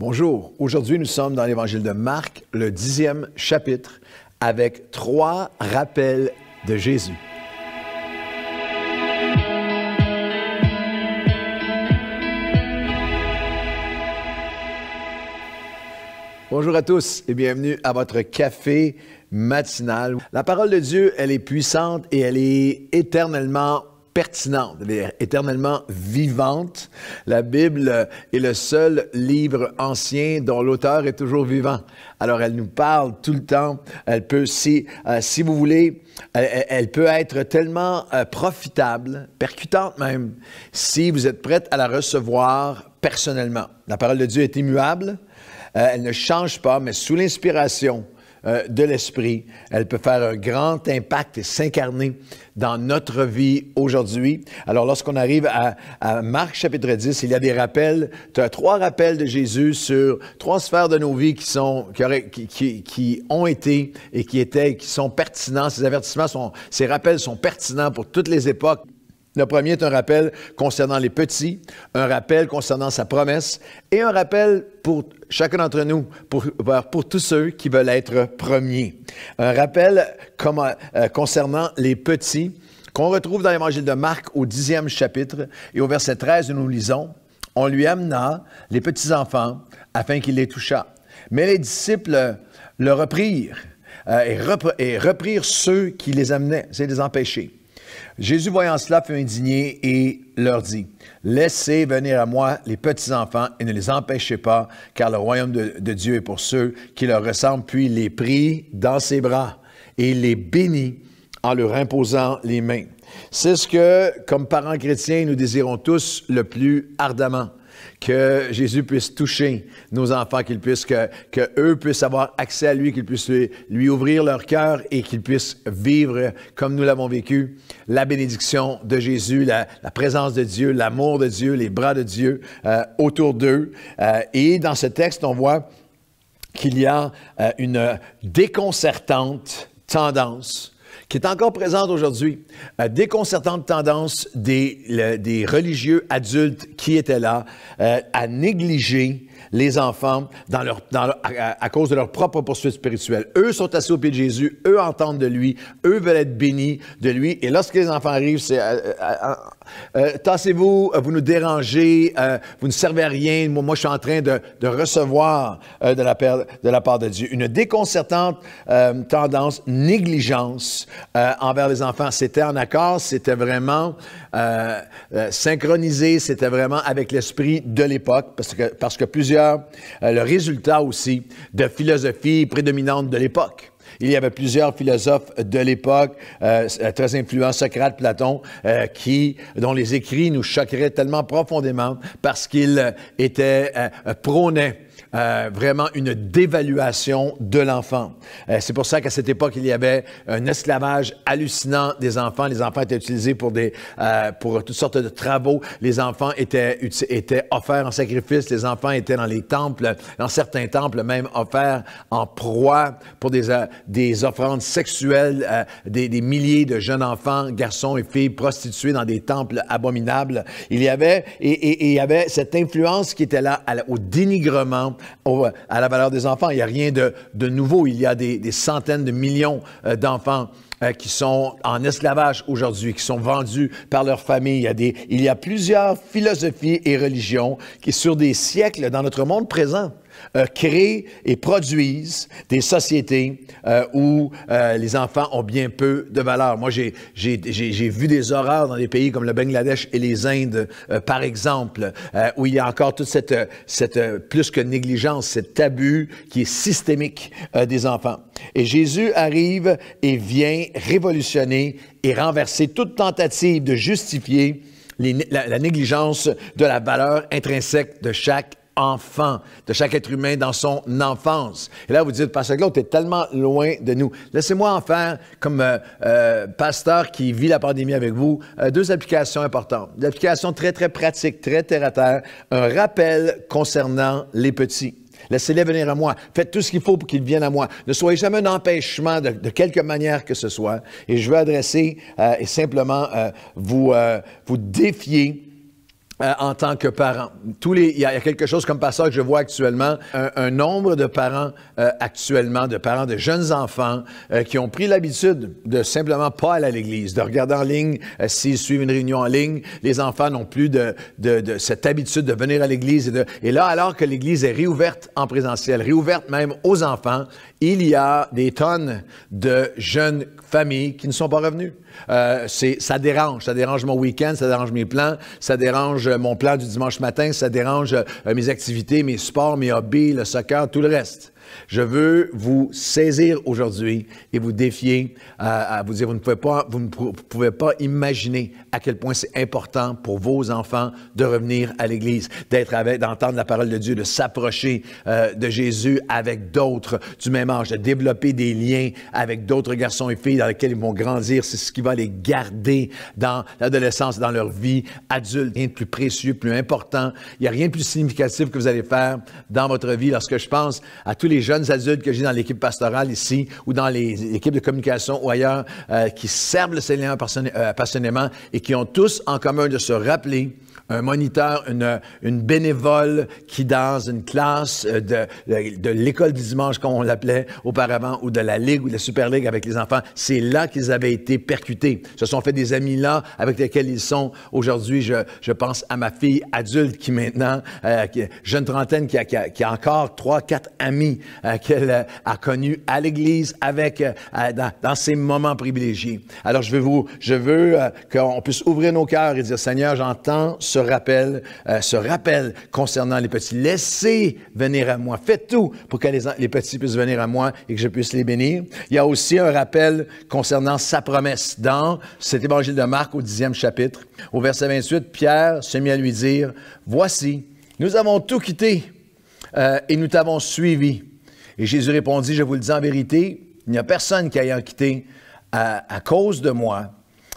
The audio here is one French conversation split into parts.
Bonjour. Aujourd'hui, nous sommes dans l'Évangile de Marc, le dixième chapitre, avec trois rappels de Jésus. Bonjour à tous et bienvenue à votre café matinal. La parole de Dieu, elle est puissante et elle est éternellement pertinente, éternellement vivante. La Bible est le seul livre ancien dont l'auteur est toujours vivant. Alors elle nous parle tout le temps. Elle peut, si, euh, si vous voulez, elle, peut être tellement euh, profitable, percutante même, si vous êtes prête à la recevoir personnellement. La parole de Dieu est immuable. Euh, elle ne change pas, mais sous l'inspiration euh, de l'esprit. Elle peut faire un grand impact et s'incarner dans notre vie aujourd'hui. Alors, lorsqu'on arrive à, Marc chapitre 10, il y a des rappels. Tu as trois rappels de Jésus sur trois sphères de nos vies qui, sont, qui ont été et qui étaient, qui sont pertinents. Ces avertissements, sont, ces rappels sont pertinents pour toutes les époques. Le premier est un rappel concernant les petits, un rappel concernant sa promesse et un rappel pour chacun d'entre nous, pour, pour, tous ceux qui veulent être premiers. Un rappel euh, concernant les petits qu'on retrouve dans l'évangile de Marc au dixième chapitre et au verset 13 nous lisons, On lui amena les petits enfants afin qu'il les touchât. Mais les disciples le reprirent euh, et, reprirent ceux qui les amenaient, c'est les empêcher. Jésus, voyant cela, fut indigné et leur dit, Laissez venir à moi les petits-enfants et ne les empêchez pas, car le royaume de, Dieu est pour ceux qui leur ressemblent, puis les prit dans ses bras et les bénit en leur imposant les mains. C'est ce que, comme parents chrétiens, nous désirons tous le plus ardemment que Jésus puisse toucher nos enfants, qu'ils puissent, que, eux puissent avoir accès à lui, qu'ils puissent lui, ouvrir leur cœur et qu'ils puissent vivre comme nous l'avons vécu, la bénédiction de Jésus, la, présence de Dieu, l'amour de Dieu, les bras de Dieu euh, autour d'eux. Euh, et dans ce texte, on voit qu'il y a euh, une déconcertante tendance qui est encore présente aujourd'hui, euh, déconcertante tendance des, des, religieux adultes qui étaient là euh, à négliger les enfants dans leur, à, cause de leur propre poursuite spirituelle. Eux sont assis au pied de Jésus, eux entendent de lui, eux veulent être bénis de lui, et lorsque les enfants arrivent, c'est euh, euh, tassez-vous, euh, vous nous dérangez, euh, vous ne servez à rien. Moi, je suis en train de, recevoir de, la part, de, Dieu. Une déconcertante tendance, négligence envers les enfants. C'était en accord, c'était vraiment synchronisé, c'était vraiment avec l'esprit de l'époque, parce que, parce que plusieurs, le résultat aussi de philosophie prédominante de l'époque. Il y avait plusieurs philosophes de l'époque, euh, très influents, Socrate, Platon, euh, qui, dont les écrits nous choqueraient tellement profondément parce qu'ils euh, étaient prônaient euh, vraiment une dévaluation de l'enfant. Euh, c'est pour ça qu'à cette époque, il y avait un esclavage hallucinant des enfants. Les enfants étaient utilisés pour, des, euh, pour toutes sortes de travaux. Les enfants étaient, étaient offerts en sacrifice. Les enfants étaient dans les temples, dans certains temples même offerts en proie pour des, des offrandes sexuelles. Des, des milliers de jeunes enfants, garçons et filles prostitués dans des temples abominables. Il y avait, et, et, il y avait cette influence qui était là au dénigrement à la valeur des enfants. Il n'y a rien de, nouveau. Il y a des, centaines de millions euh, d'enfants euh, qui sont en esclavage aujourd'hui, qui sont vendus par leur famille. Il y, il y a plusieurs philosophies et religions qui, sur des siècles, dans notre monde présent, euh, créent et produisent des sociétés euh, où euh, les enfants ont bien peu de valeur. Moi, j'ai vu des horreurs dans des pays comme le Bangladesh et les Indes, par exemple, où il y a encore toute cette, plus que négligence, cet abus qui est systémique des enfants. Et Jésus arrive et vient révolutionner et renverser toute tentative de justifier la, la, négligence de la valeur intrinsèque de chaque enfant, de chaque être humain dans son enfance. Et là, vous dites, Pasteur tu est tellement loin de nous. Laissez-moi en faire, comme euh, euh, pasteur qui vit la pandémie avec vous, euh, deux applications importantes. L'application très, très pratique, très terre-à-terre, un rappel concernant les petits. Laissez-les venir à moi. Faites tout ce qu'il faut pour qu'ils viennent à moi. Ne soyez jamais un empêchement de, de quelque manière que ce soit. Et je veux adresser et simplement vous, vous défier euh, en tant que parent. Tous les, il y, a quelque chose comme ça que je vois actuellement, un, nombre de parents euh, actuellement, de parents de jeunes enfants euh, qui ont pris l'habitude de simplement pas aller à l'église, de regarder en ligne s'ils suivent une réunion en ligne. Les enfants n'ont plus de, cette habitude de venir à l'église. Et, et, là, alors que l'église est réouverte en présentiel, réouverte même aux enfants, il y a des tonnes de jeunes familles qui ne sont pas revenues euh, ça dérange. Ça dérange mon week-end, ça dérange mes plans, ça dérange euh, mon plan du dimanche matin, ça dérange euh, mes activités, mes sports, mes hobbies, le soccer, tout le reste. Je veux vous saisir aujourd'hui et vous défier euh, à, vous dire, vous ne, pouvez pas, vous ne pouvez pas imaginer à quel point c'est important pour vos enfants de revenir à l'Église, d'être avec, d'entendre la parole de Dieu, de s'approcher euh, de Jésus avec d'autres du même âge, de développer des liens avec d'autres garçons et filles dans lesquels ils vont grandir. C'est ce qui va les garder dans l'adolescence, dans leur vie adulte. Rien de plus précieux, plus important. Il n'y a rien de plus significatif que vous allez faire dans votre vie lorsque je pense à tous les les jeunes adultes que j'ai dans l'équipe pastorale ici ou dans les équipes de communication ou ailleurs euh, qui servent le Seigneur euh, passionnément et qui ont tous en commun de se rappeler un moniteur, une, une bénévole qui, dans une classe euh, de, de, l'école du dimanche, comme on l'appelait auparavant, ou de la Ligue ou de la Super Ligue avec les enfants, c'est là qu'ils avaient été percutés. Ce sont fait des amis là avec lesquels ils sont aujourd'hui. Je, je, pense à ma fille adulte qui maintenant, euh, jeune trentaine, qui a, qui, a, encore trois, quatre amis euh, qu'elle a connus à l'église avec dans, dans, ces moments privilégiés. Alors je veux vous, je veux qu'on puisse ouvrir nos cœurs et dire Seigneur, j'entends euh, se rappelle, concernant les petits. Laissez venir à moi. Faites tout pour que les, petits puissent venir à moi et que je puisse les bénir. Il y a aussi un rappel concernant sa promesse dans cet évangile de Marc au dixième chapitre. Au verset 28, Pierre se mit à lui dire, Voici, nous avons tout quitté euh, et nous t'avons suivi. Et Jésus répondit, je vous le dis en vérité, il n'y a personne qui ayant quitté à, à cause de moi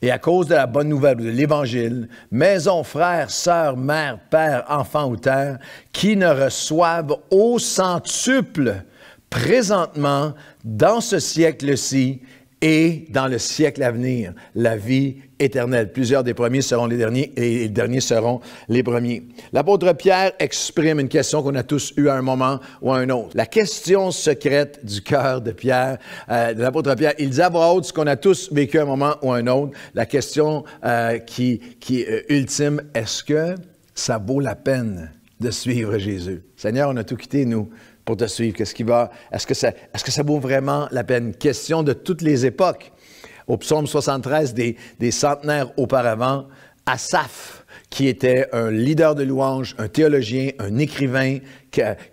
et à cause de la bonne nouvelle, de l'Évangile, maison, frère, sœur, mère, père, enfant ou terre, qui ne reçoivent au centuple présentement dans ce siècle-ci et dans le siècle à venir, la vie éternelle. Plusieurs des premiers seront les derniers et les derniers seront les premiers. L'apôtre Pierre exprime une question qu'on a tous eue à un moment ou à un autre. La question secrète du cœur de Pierre, euh, de l'apôtre Pierre, il dit à voix ce qu'on a tous vécu à un moment ou à un autre. La question euh, qui, est euh, ultime, est-ce que ça vaut la peine de suivre Jésus? Seigneur, on a tout quitté, nous pour te suivre? Qu'est-ce qui va? Est-ce que, ça, est-ce que ça vaut vraiment la peine? Question de toutes les époques. Au psaume 73, des, des centenaires auparavant, Asaph, qui était un leader de louange, un théologien, un écrivain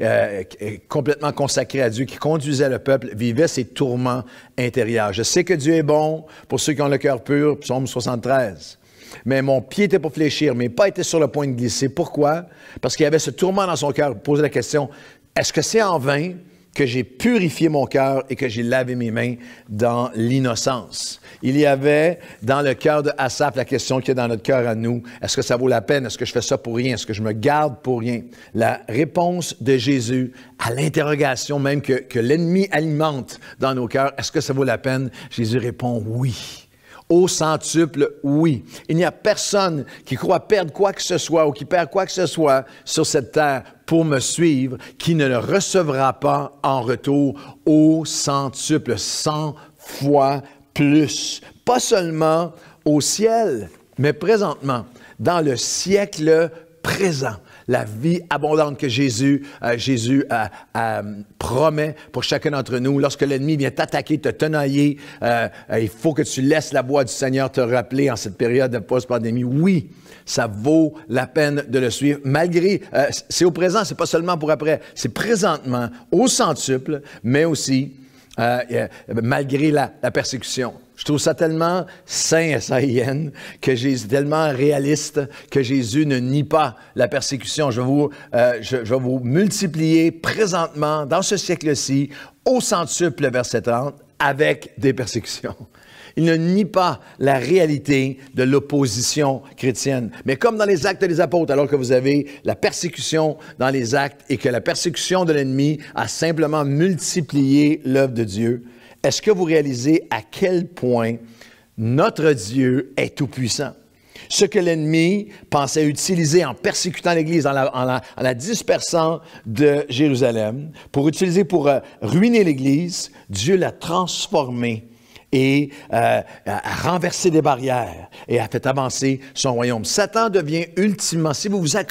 euh, complètement consacré à Dieu, qui conduisait le peuple, vivait ses tourments intérieurs. Je sais que Dieu est bon pour ceux qui ont le cœur pur, psaume 73. Mais mon pied était pour fléchir, mais pas été sur le point de glisser. Pourquoi? Parce qu'il y avait ce tourment dans son cœur. Poser la question, est-ce que c'est en vain que j'ai purifié mon cœur et que j'ai lavé mes mains dans l'innocence. Il y avait dans le cœur de Asaph la question qui est dans notre cœur à nous. Est-ce que ça vaut la peine? Est-ce que je fais ça pour rien? Est-ce que je me garde pour rien? La réponse de Jésus à l'interrogation même que, que l'ennemi alimente dans nos cœurs, est-ce que ça vaut la peine? Jésus répond oui au centuple oui. Il n'y a personne qui croit perdre quoi que ce soit ou qui perd quoi que ce soit sur cette terre pour me suivre qui ne le recevra pas en retour au centuple, cent fois plus. Pas seulement au ciel, mais présentement, dans le siècle présent la vie abondante que Jésus, euh, Jésus euh, euh, promet pour chacun d'entre nous. Lorsque l'ennemi vient t'attaquer, te tenailler, il faut que tu laisses la voix du Seigneur te rappeler en cette période de post-pandémie. Oui, ça vaut la peine de le suivre, malgré, c'est au présent, c'est pas seulement pour après, c'est présentement au centuple, mais aussi euh, euh, malgré la, persécution. Je trouve ça tellement sain, est, que Jésus, tellement réaliste que Jésus ne nie pas la persécution. Je vais vous, euh, je, je vais vous multiplier présentement, dans ce siècle-ci, au centuple, verset 30, avec des persécutions. Il ne nie pas la réalité de l'opposition chrétienne. Mais comme dans les actes des apôtres, alors que vous avez la persécution dans les actes et que la persécution de l'ennemi a simplement multiplié l'œuvre de Dieu, est-ce que vous réalisez à quel point notre Dieu est tout-puissant? Ce que l'ennemi pensait utiliser en persécutant l'Église, en la, dispersant de Jérusalem, pour utiliser pour euh, ruiner l'Église, Dieu l'a transformé et a euh, renversé des barrières et a fait avancer son royaume. Satan devient ultimement, si,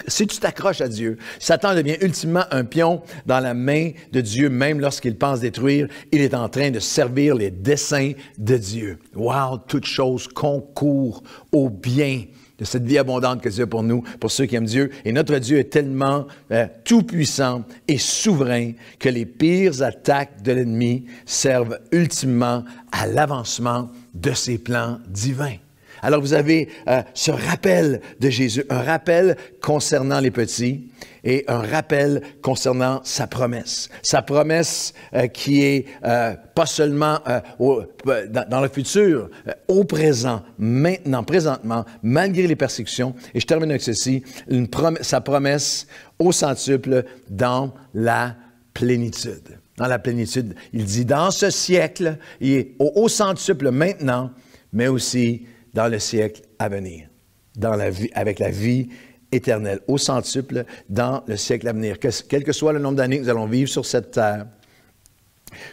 si tu t'accroches à Dieu, Satan devient ultimement un pion dans la main de Dieu, même lorsqu'il pense détruire, il est en train de servir les desseins de Dieu. Wow, toute chose concourt au bien de cette vie abondante que Dieu a pour nous, pour ceux qui aiment Dieu. Et notre Dieu est tellement euh, tout-puissant et souverain que les pires attaques de l'ennemi servent ultimement à l'avancement de ses plans divins. Alors vous avez euh, ce rappel de Jésus, un rappel concernant les petits et un rappel concernant sa promesse. Sa promesse euh, qui est euh, pas seulement dans, le futur, au présent, maintenant, présentement, malgré les persécutions. Et je termine avec ceci, sa promesse au centuple dans la plénitude. Dans la plénitude, il dit dans ce siècle, il est au centuple maintenant, mais aussi dans le siècle à venir, avec la vie éternelle, au centuple, dans le siècle à venir. quel que soit le nombre d'années que nous allons vivre sur cette terre,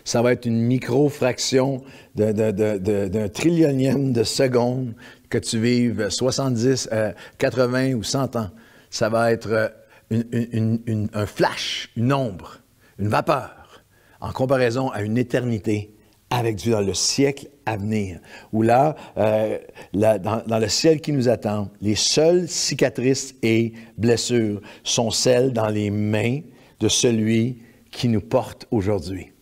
ça va être une micro-fraction d'un de, trillionième de seconde que tu vives 70, 80 euh, ou 100 ans. Ça va être euh, un flash, une ombre, une vapeur, en comparaison à une éternité avec Dieu dans le siècle à venir, où là, euh, dans, le ciel qui nous attend, les seules cicatrices et blessures sont celles dans les mains de celui qui nous porte aujourd'hui.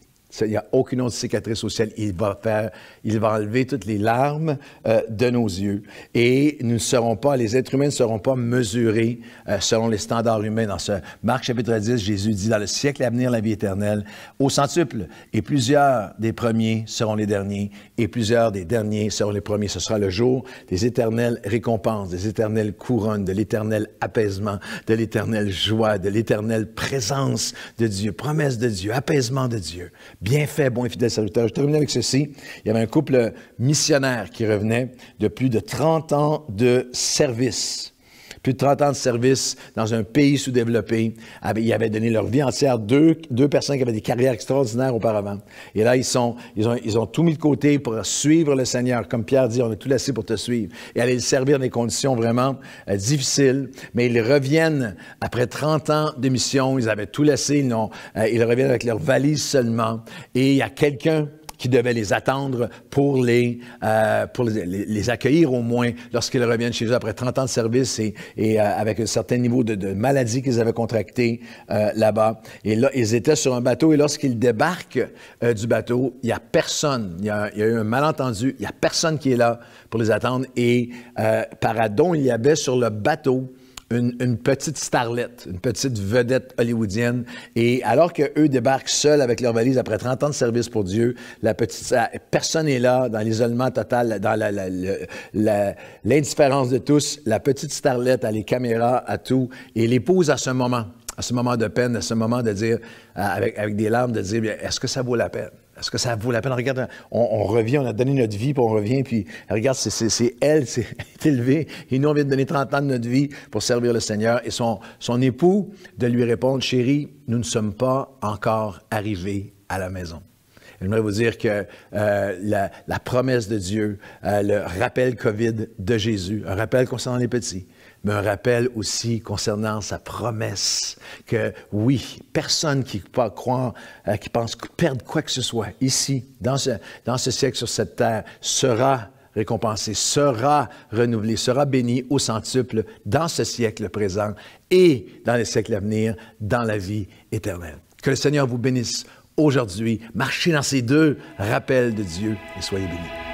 Il n'y a aucune autre cicatrice au ciel. Il va, faire, il va enlever toutes les larmes euh, de nos yeux. Et nous ne serons pas, les êtres humains ne seront pas mesurés euh, selon les standards humains. Dans ce Marc chapitre 10, Jésus dit Dans le siècle à venir, la vie éternelle, au centuple. Et plusieurs des premiers seront les derniers, et plusieurs des derniers seront les premiers. Ce sera le jour des éternelles récompenses, des éternelles couronnes, de l'éternel apaisement, de l'éternelle joie, de l'éternelle présence de Dieu, promesse de Dieu, apaisement de Dieu Bien fait, bon et fidèle serviteur. Je termine avec ceci. Il y avait un couple missionnaire qui revenait de plus de 30 ans de service. 30 ans de service dans un pays sous-développé. Ils avaient donné leur vie entière, deux, deux personnes qui avaient des carrières extraordinaires auparavant. Et là, ils, sont, ils, ont, ils ont tout mis de côté pour suivre le Seigneur. Comme Pierre dit, on a tout laissé pour te suivre. Et aller le servir dans des conditions vraiment euh, difficiles. Mais ils reviennent après 30 ans de mission. Ils avaient tout laissé. Ils, euh, ils reviennent avec leur valise seulement. Et il y a quelqu'un qui devaient les attendre pour les, euh, pour les, les, accueillir au moins lorsqu'ils reviennent chez eux après 30 ans de service et, et euh, avec un certain niveau de, de maladie qu'ils avaient contracté euh, là-bas. Et là, ils étaient sur un bateau et lorsqu'ils débarquent euh, du bateau, il n'y a personne. Il y, y a, eu un malentendu. Il n'y a personne qui est là pour les attendre. Et par euh, paradon, il y avait sur le bateau une, petite starlette, une petite vedette hollywoodienne. Et alors qu'eux débarquent seuls avec leur valise après 30 ans de service pour Dieu, la petite, personne n'est là dans l'isolement total, dans l'indifférence de tous. La petite starlette a les caméras, à tout, et l'épouse à ce moment, à ce moment de peine, à ce moment de dire, avec, avec des larmes, de dire, est-ce que ça vaut la peine? Est-ce que ça vaut la peine? Regarde, on, revient, on a donné notre vie, puis on revient, puis regarde, c'est elle, c'est élevée. Et nous, on vient de donner 30 ans de notre vie pour servir le Seigneur. Et son, époux, de lui répondre, chérie, nous ne sommes pas encore arrivés à la maison. J'aimerais vous dire que euh, la, promesse de Dieu, euh, le rappel COVID de Jésus, un rappel concernant les petits, mais un rappel aussi concernant sa promesse que oui, personne qui, croire, euh, qui pense perdre quoi que ce soit ici, dans ce, dans ce siècle, sur cette terre, sera récompensé, sera renouvelé, sera béni au centuple dans ce siècle présent et dans les siècles à venir, dans la vie éternelle. Que le Seigneur vous bénisse aujourd'hui. Marchez dans ces deux rappels de Dieu et soyez bénis.